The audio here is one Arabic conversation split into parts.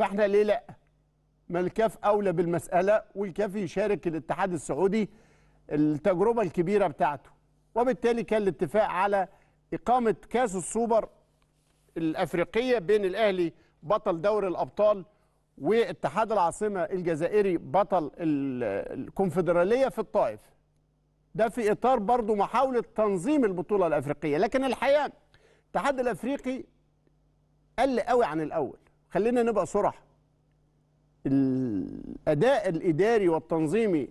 فاحنا ليه لا ما الكاف اولى بالمساله والكاف يشارك الاتحاد السعودي التجربه الكبيره بتاعته وبالتالي كان الاتفاق على اقامه كاس السوبر الافريقيه بين الاهلي بطل دوري الابطال واتحاد العاصمه الجزائري بطل الكونفدراليه في الطائف ده في اطار برضه محاوله تنظيم البطوله الافريقيه لكن الحقيقه الاتحاد الافريقي قل قوي عن الاول خلينا نبقى صرح الاداء الاداري والتنظيمي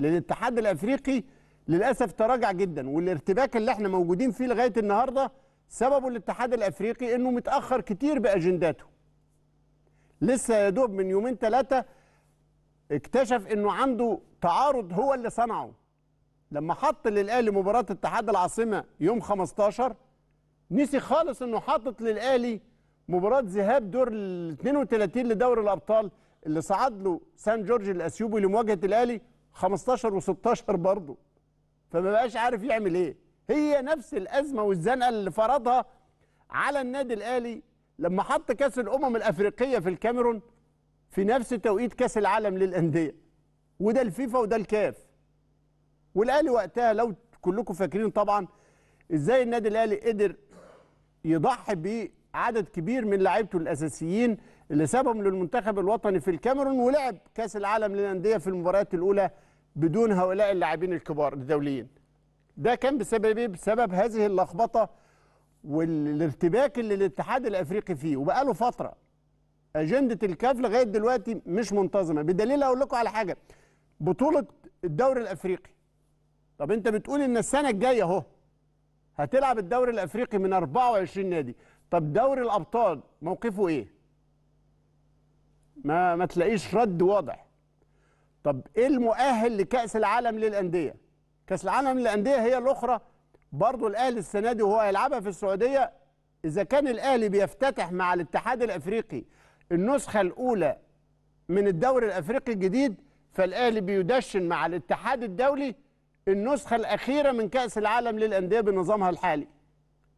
للاتحاد الافريقي للاسف تراجع جدا والارتباك اللي احنا موجودين فيه لغايه النهارده سببه الاتحاد الافريقي انه متاخر كتير باجنداته لسه يا دوب من يومين ثلاثه اكتشف انه عنده تعارض هو اللي صنعه لما حط للاهلي مباراه اتحاد العاصمه يوم 15 نسي خالص انه حاطط للاهلي مباراه ذهاب دور ال 32 لدوري الابطال اللي صعد له سان جورج الاثيوبي لمواجهه الاهلي 15 و16 برضه فما بقاش عارف يعمل ايه هي نفس الازمه والزنقه اللي فرضها على النادي الاهلي لما حط كاس الامم الافريقيه في الكاميرون في نفس توقيت كاس العالم للانديه وده الفيفا وده الكاف والاهلي وقتها لو كلكم فاكرين طبعا ازاي النادي الاهلي قدر يضحي بيه عدد كبير من لاعيبته الاساسيين اللي سابهم للمنتخب الوطني في الكاميرون ولعب كاس العالم للانديه في المباريات الاولى بدون هؤلاء اللاعبين الكبار الدوليين ده كان بسبب ايه بسبب هذه اللخبطه والارتباك اللي الاتحاد الافريقي فيه وبقاله فتره اجنده الكاف لغايه دلوقتي مش منتظمه بدليل اقول لكم على حاجه بطوله الدوري الافريقي طب انت بتقول ان السنه الجايه اهو هتلعب الدوري الافريقي من 24 نادي طب دوري الابطال موقفه ايه ما ما تلاقيش رد واضح طب ايه المؤهل لكاس العالم للانديه كاس العالم للانديه هي الاخرى برضه الاهلي السنه دي وهو هيلعبها في السعوديه اذا كان الاهلي بيفتتح مع الاتحاد الافريقي النسخه الاولى من الدوري الافريقي الجديد فالاهلي بيدشن مع الاتحاد الدولي النسخه الاخيره من كاس العالم للانديه بنظامها الحالي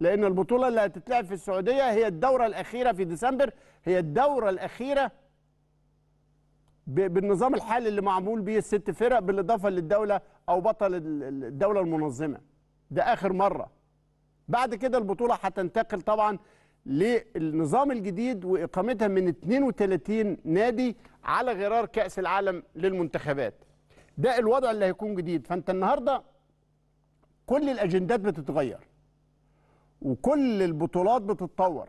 لأن البطولة اللي هتتلعب في السعودية هي الدورة الأخيرة في ديسمبر هي الدورة الأخيرة بالنظام الحالي اللي معمول بيه الست فرق بالإضافة للدولة أو بطل الدولة المنظمة ده آخر مرة بعد كده البطولة هتنتقل طبعا للنظام الجديد وإقامتها من 32 نادي على غرار كأس العالم للمنتخبات ده الوضع اللي هيكون جديد فأنت النهاردة كل الأجندات بتتغير وكل البطولات بتتطور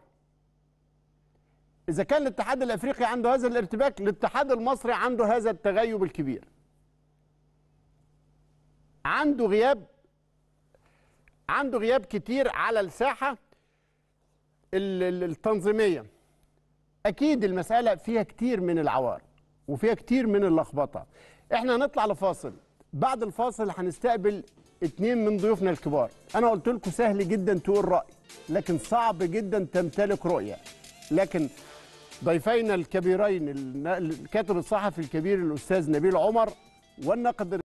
اذا كان الاتحاد الافريقي عنده هذا الارتباك الاتحاد المصري عنده هذا التغيب الكبير عنده غياب عنده غياب كتير على الساحه التنظيميه اكيد المساله فيها كتير من العوار وفيها كتير من اللخبطه احنا هنطلع لفاصل بعد الفاصل هنستقبل اتنين من ضيوفنا الكبار انا قلت لكم سهل جدا تقول راي لكن صعب جدا تمتلك رؤيه لكن ضيفينا الكبيرين الكاتب الصحفي الكبير الاستاذ نبيل عمر والناقد